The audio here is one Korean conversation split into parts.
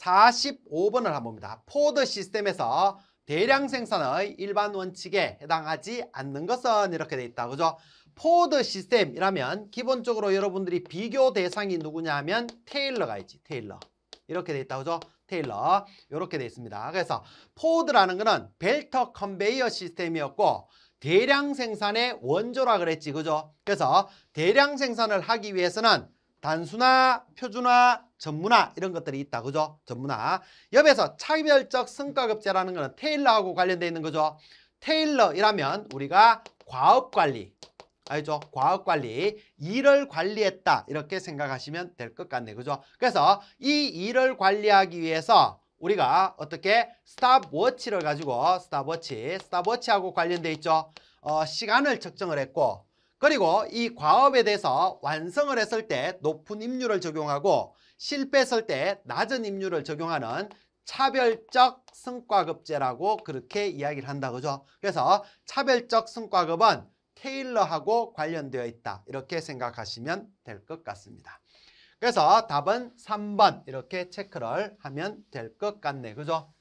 45번을 한번 봅니다. 포드 시스템에서 대량 생산의 일반 원칙에 해당하지 않는 것은 이렇게 돼 있다. 그죠? 포드 시스템이라면 기본적으로 여러분들이 비교 대상이 누구냐 하면 테일러가 있지. 테일러. 이렇게 돼 있다. 그죠? 테일러. 이렇게 돼 있습니다. 그래서 포드라는 거는 벨터 컨베이어 시스템이었고 대량 생산의 원조라 그랬지. 그죠? 그래서 대량 생산을 하기 위해서는 단순화, 표준화, 전문화 이런 것들이 있다. 그죠? 전문화. 옆에서 차별적 성과급제라는 거는 테일러하고 관련돼 있는 거죠. 테일러이라면 우리가 과업관리 알죠? 과업관리, 일을 관리했다 이렇게 생각하시면 될 것 같네 그죠? 그래서 이 일을 관리하기 위해서 우리가 어떻게 스탑워치를 가지고 스탑워치, 스탑워치하고 관련돼 있죠? 어, 시간을 측정을 했고 그리고 이 과업에 대해서 완성을 했을 때 높은 임률을 적용하고 실패했을 때 낮은 임률을 적용하는 차별적 성과급제라고 그렇게 이야기를 한다 그죠? 그래서 차별적 성과급은 테일러하고 관련되어 있다 이렇게 생각하시면 될 것 같습니다 그래서 답은 3번 이렇게 체크를 하면 될 것 같네 그죠?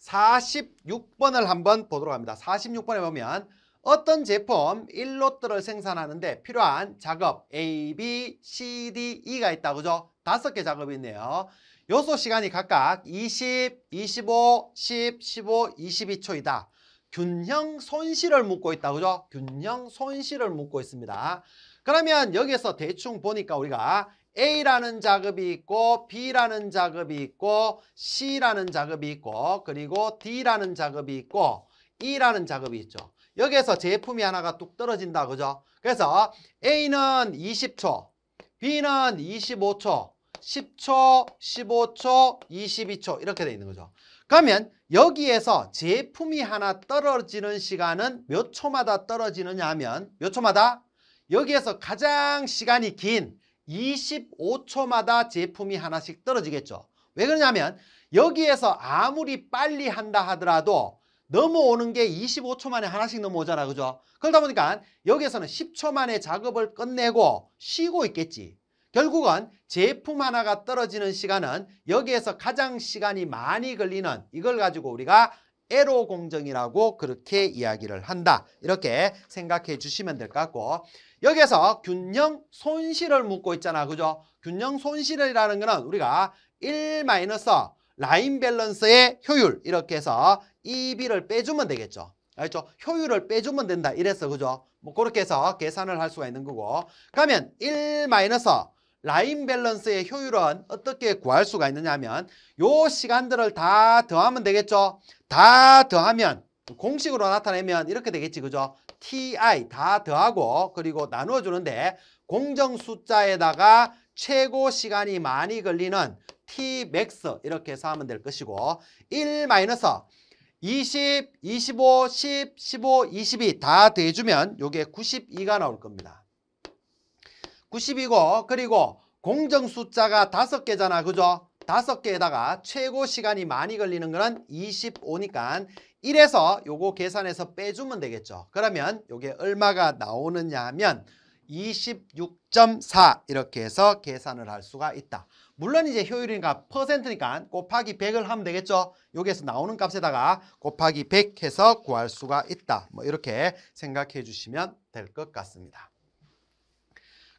46번을 한번 보도록 합니다 46번에 보면 어떤 제품 1로트를 생산하는데 필요한 작업 A, B, C, D, E가 있다. 그죠? 다섯 개 작업이 있네요. 요소 시간이 각각 20, 25, 10, 15, 22초이다. 균형 손실을 묻고 있다. 그죠? 균형 손실을 묻고 있습니다. 그러면 여기에서 대충 보니까 우리가 A라는 작업이 있고 B라는 작업이 있고 C라는 작업이 있고 그리고 D라는 작업이 있고 E라는 작업이 있죠. 여기에서 제품이 하나가 뚝 떨어진다. 그죠? 그래서 A는 20초, B는 25초, 10초, 15초, 22초 이렇게 돼 있는 거죠. 그러면 여기에서 제품이 하나 떨어지는 시간은 몇 초마다 떨어지느냐 하면 몇 초마다? 여기에서 가장 시간이 긴 25초마다 제품이 하나씩 떨어지겠죠. 왜 그러냐면 여기에서 아무리 빨리 한다 하더라도 넘어오는 게 25초 만에 하나씩 넘어오잖아. 그죠? 그러다 보니까 여기에서는 10초 만에 작업을 끝내고 쉬고 있겠지. 결국은 제품 하나가 떨어지는 시간은 여기에서 가장 시간이 많이 걸리는 이걸 가지고 우리가 에로 공정이라고 그렇게 이야기를 한다. 이렇게 생각해 주시면 될 것 같고 여기에서 균형 손실을 묻고 있잖아. 그죠? 균형 손실이라는 거는 우리가 1- 라인 밸런스의 효율 이렇게 해서 EB를 빼주면 되겠죠. 알죠? 효율을 빼주면 된다. 이랬어. 그죠? 뭐 그렇게 해서 계산을 할 수가 있는 거고. 그러면 1 마이너스 라인 밸런스의 효율은 어떻게 구할 수가 있느냐 하면 요 시간들을 다 더하면 되겠죠. 다 더하면 공식으로 나타내면 이렇게 되겠지. 그죠? ti 다 더하고 그리고 나누어 주는데 공정 숫자에다가 최고 시간이 많이 걸리는 tmax 이렇게 해서 하면 될 것이고 1 마이너스 20, 25, 10, 15, 22다 대주면 요게 92가 나올 겁니다. 90이고 그리고 공정 숫자가 다섯 개잖아 그죠? 다섯 개에다가 최고 시간이 많이 걸리는 거는 25니까 1에서 요거 계산해서 빼주면 되겠죠. 그러면 요게 얼마가 나오느냐 하면 26.4 이렇게 해서 계산을 할 수가 있다. 물론 이제 효율이니까 퍼센트니까 곱하기 100을 하면 되겠죠. 여기에서 나오는 값에다가 곱하기 100 해서 구할 수가 있다. 뭐 이렇게 생각해 주시면 될 것 같습니다.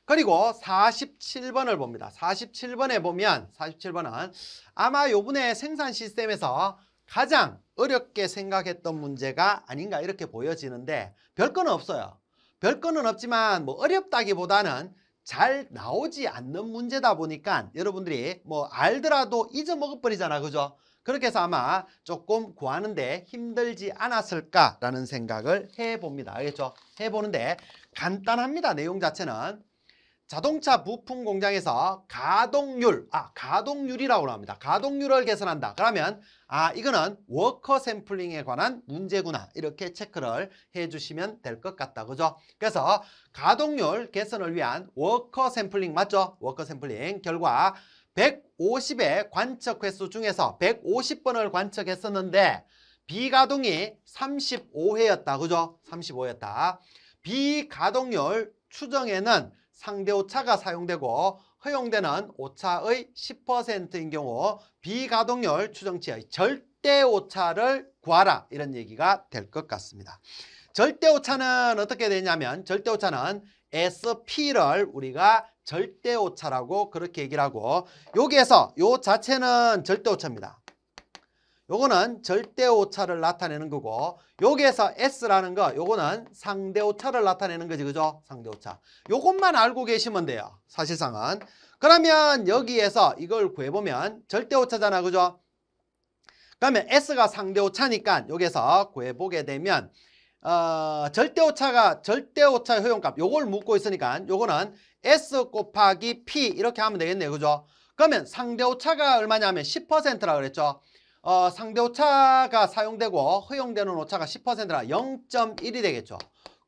그리고 47번을 봅니다. 47번에 보면 47번은 아마 요번에 생산 시스템에서 가장 어렵게 생각했던 문제가 아닌가 이렇게 보여지는데 별건 없어요. 별거는 없지만 뭐 어렵다기보다는 잘 나오지 않는 문제다 보니까 여러분들이 뭐 알더라도 잊어먹어버리잖아 그죠? 그렇게 해서 아마 조금 구하는데 힘들지 않았을까라는 생각을 해봅니다. 알겠죠? 해보는데 간단합니다. 내용 자체는. 자동차 부품 공장에서 가동률, 아, 가동률이라고 합니다. 가동률을 개선한다 그러면, 아, 이거는 워커 샘플링에 관한 문제구나. 이렇게 체크를 해 주시면 될 것 같다. 그죠? 그래서 가동률 개선을 위한 워커 샘플링 맞죠? 워커 샘플링 결과 150의 관측 횟수 중에서 150번을 관측했었는데 비가동이 35회였다. 그죠? 35회였다. 비가동률 추정에는 상대 오차가 사용되고 허용되는 오차의 10%인 경우 비가동률 추정치의 절대 오차를 구하라 이런 얘기가 될 것 같습니다. 절대 오차는 어떻게 되냐면 절대 오차는 SP를 우리가 절대 오차라고 그렇게 얘기를 하고 여기에서 요 자체는 절대 오차입니다. 요거는 절대 오차를 나타내는 거고 여기에서 S라는 거 요거는 상대 오차를 나타내는 거지 그죠? 상대 오차 요것만 알고 계시면 돼요 사실상은 그러면 여기에서 이걸 구해보면 절대 오차잖아 그죠? 그러면 S가 상대 오차니까 여기서 구해보게 되면 어, 절대 오차가 절대 오차 효용값 요걸 묻고 있으니까 요거는 S 곱하기 P 이렇게 하면 되겠네요 그죠? 그러면 상대 오차가 얼마냐면 10%라 그랬죠? 어, 상대 오차가 사용되고 허용되는 오차가 10%라 0.1이 되겠죠.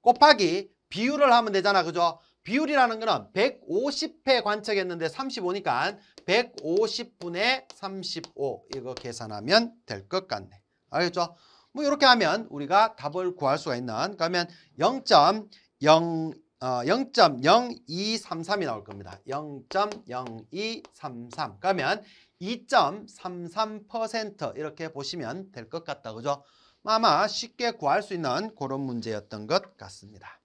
곱하기 비율을 하면 되잖아. 그죠? 비율이라는 거는 150회 관측했는데 35니까 150분의 35 이거 계산하면 될 것 같네. 알겠죠? 뭐 이렇게 하면 우리가 답을 구할 수가 있는 그러면 0.01 어, 0.0233이 나올 겁니다. 0.0233 그러면 2.33% 이렇게 보시면 될 것 같다. 그죠? 아마 쉽게 구할 수 있는 그런 문제였던 것 같습니다.